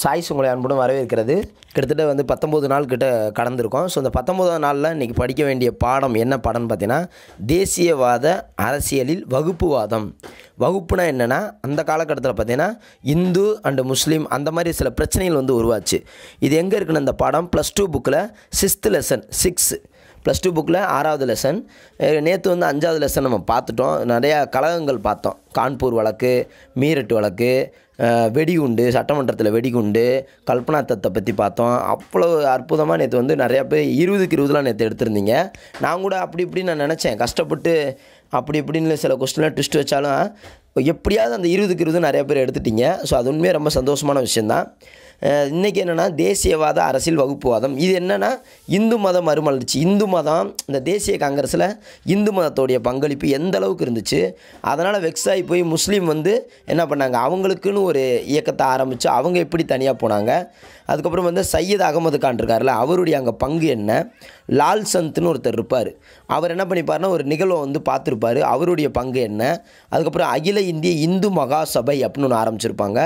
choice உங்களை அன்புடன் வரவேற்கிறது கிட்டத்தட்ட வந்து பத்தொம்பது நாள் கிட்ட கடந்திருக்கோம் ஸோ இந்த பத்தொம்போதாம் நாளில் இன்றைக்கி படிக்க வேண்டிய பாடம் என்ன பாடம்னு பார்த்தீங்கன்னா தேசியவாத அரசியலில் வகுப்புவாதம் வகுப்புனா என்னென்னா அந்த காலகட்டத்தில் பார்த்தீங்கன்னா இந்து அண்டு முஸ்லீம் அந்த மாதிரி சில பிரச்சனைகள் வந்து உருவாச்சு இது எங்கே இருக்குன்னு அந்த பாடம் ப்ளஸ் டூ புக்கில் sixth lesson six plus two புக்கில் ஆறாவது லெசன் நேற்று வந்து அஞ்சாவது லெசன் நம்ம பார்த்துட்டோம் நிறையா கழகங்கள் பார்த்தோம் கான்பூர் வழக்கு மீரட் வழக்கு வெடிகுண்டு சட்டமன்றத்தில் வெடிகுண்டு கல்பனா தத்தை பற்றி பார்த்தோம் அவ்வளோ அற்புதமாக நேற்று வந்து நிறையா பேர் இருபதுக்கு இருபதுலாம் நேற்று எடுத்திருந்தீங்க நான் கூட அப்படி இப்படி நான் நினச்சேன் கஷ்டப்பட்டு அப்படி இப்படின்னு சில கொஸ்டின்லாம் ட்விஸ்ட் வச்சாலும் எப்படியாவது அந்த இருபதுக்கு இருபது நிறையா பேர் எடுத்துட்டீங்க ஸோ அது உண்மையாக ரொம்ப சந்தோஷமான விஷயந்தான் இன்றைக்கி என்னென்னா தேசியவாத அரசியல் வகுப்புவாதம் இது என்னென்னா இந்து மதம் மறுமலர்ச்சி இந்து மதம் இந்த தேசிய காங்கிரஸில் இந்து மதத்தோடைய பங்களிப்பு எந்த அளவுக்கு இருந்துச்சு அதனால் வெக்ஸாகி போய் முஸ்லீம் வந்து என்ன பண்ணாங்க அவங்களுக்குன்னு ஒரு இயக்கத்தை ஆரம்பித்து அவங்க எப்படி தனியாக போனாங்க அதுக்கப்புறம் வந்து சையத் அகமது கான் இருக்கார்ல அவருடைய அங்கே பங்கு என்ன லால் சந்த்னு ஒருத்தர் இருப்பார் அவர் என்ன பண்ணிப்பார்னா ஒரு நிகழ்வை வந்து பார்த்துருப்பார் அவருடைய பங்கு என்ன அதுக்கப்புறம் அகில இந்திய இந்து மகாசபை அப்படின்னு ஒன்று ஆரம்பிச்சிருப்பாங்க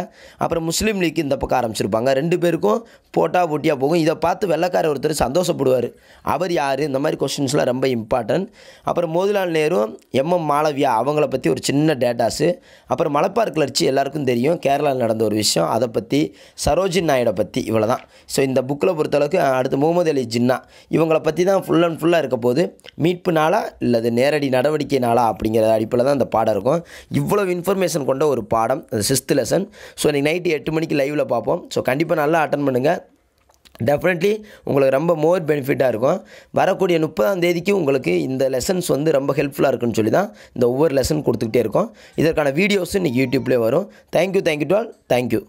அப்புறம் முஸ்லீம் லீக் இந்த பக்கம் ஆரம்பிச்சிருப்பாங்க போடுவாங்க ரெண்டு பேருக்கும் போட்டா போட்டியாக போகும் இதை பார்த்து வெள்ளக்காரர் ஒருத்தர் சந்தோஷப்படுவார் அவர் யார் இந்த மாதிரி கொஸ்டின்ஸ்லாம் ரொம்ப இம்பார்ட்டன்ட் அப்புறம் மோதிலால் நேரு எம்எம் மாளவியா அவங்கள பற்றி ஒரு சின்ன டேட்டாஸு அப்புறம் மலப்பார் கிளர்ச்சி எல்லாருக்கும் தெரியும் கேரளாவில் நடந்த ஒரு விஷயம் அதை பற்றி சரோஜின் நாயுடை பற்றி இவ்வளோ தான் ஸோ இந்த புக்கில் பொறுத்தளவுக்கு அடுத்து முகமது அலி ஜின்னா இவங்கள பற்றி தான் ஃபுல் அண்ட் ஃபுல்லாக இருக்க போது மீட்பு நாளா இல்லை நேரடி நடவடிக்கை நாளா அப்படிங்கிற அடிப்பில் தான் அந்த பாடம் இருக்கும் இவ்வளோ இன்ஃபர்மேஷன் கொண்ட ஒரு பாடம் அது சிஸ்த் லெசன் ஸோ இன்றைக்கி நைட்டு எட்டு மணிக்கு லைவில் பார்ப்போம் ஸோ கண்டிப்பாக நல்லா அட்டன் பண்ணுங்கள் டெஃபினெட்லி உங்களுக்கு ரொம்ப மோர் பெனிஃபிட்டாக இருக்கும் வரக்கூடிய முப்பதாம் தேதிக்கு உங்களுக்கு இந்த லெசன்ஸ் வந்து ரொம்ப ஹெல்ப்ஃபுல்லாக இருக்குன்னு சொல்லி தான் இந்த ஒவ்வொரு லெசன் கொடுத்துக்கிட்டே இருக்கும் இதற்கான வீடியோஸும் இன்றைக்கி யூடியூப்லேயே வரும் தேங்க்யூ தேங்க்யூ டுவால் தேங்க்யூ